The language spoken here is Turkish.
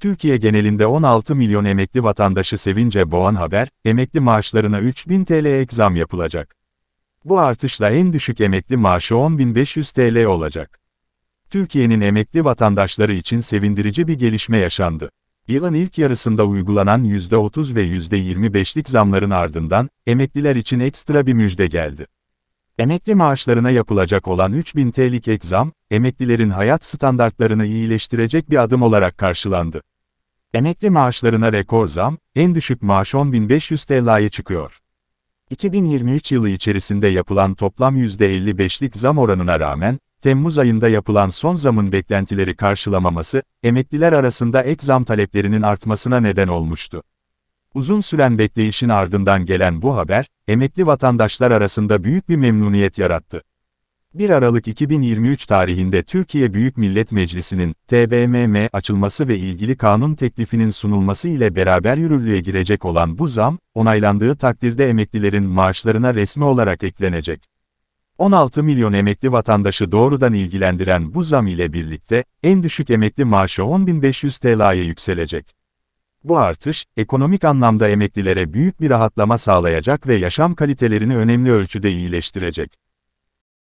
Türkiye genelinde 16 milyon emekli vatandaşı sevince boğan haber, emekli maaşlarına 3000 TL ek zam yapılacak. Bu artışla en düşük emekli maaşı 10.500 TL olacak. Türkiye'nin emekli vatandaşları için sevindirici bir gelişme yaşandı. Yılın ilk yarısında uygulanan %30 ve %25'lik zamların ardından, emekliler için ekstra bir müjde geldi. Emekli maaşlarına yapılacak olan 3000 TL'lik ek zam, emeklilerin hayat standartlarını iyileştirecek bir adım olarak karşılandı. Emekli maaşlarına rekor zam, en düşük maaş 10.500 TL'ye çıkıyor. 2023 yılı içerisinde yapılan toplam %55'lik zam oranına rağmen, Temmuz ayında yapılan son zamın beklentileri karşılamaması, emekliler arasında ek zam taleplerinin artmasına neden olmuştu. Uzun süren bekleyişin ardından gelen bu haber, emekli vatandaşlar arasında büyük bir memnuniyet yarattı. 1 Aralık 2023 tarihinde Türkiye Büyük Millet Meclisi'nin TBMM açılması ve ilgili kanun teklifinin sunulması ile beraber yürürlüğe girecek olan bu zam, onaylandığı takdirde emeklilerin maaşlarına resmi olarak eklenecek. 16 milyon emekli vatandaşı doğrudan ilgilendiren bu zam ile birlikte, en düşük emekli maaşı 10.500 TL'ye yükselecek. Bu artış, ekonomik anlamda emeklilere büyük bir rahatlama sağlayacak ve yaşam kalitelerini önemli ölçüde iyileştirecek.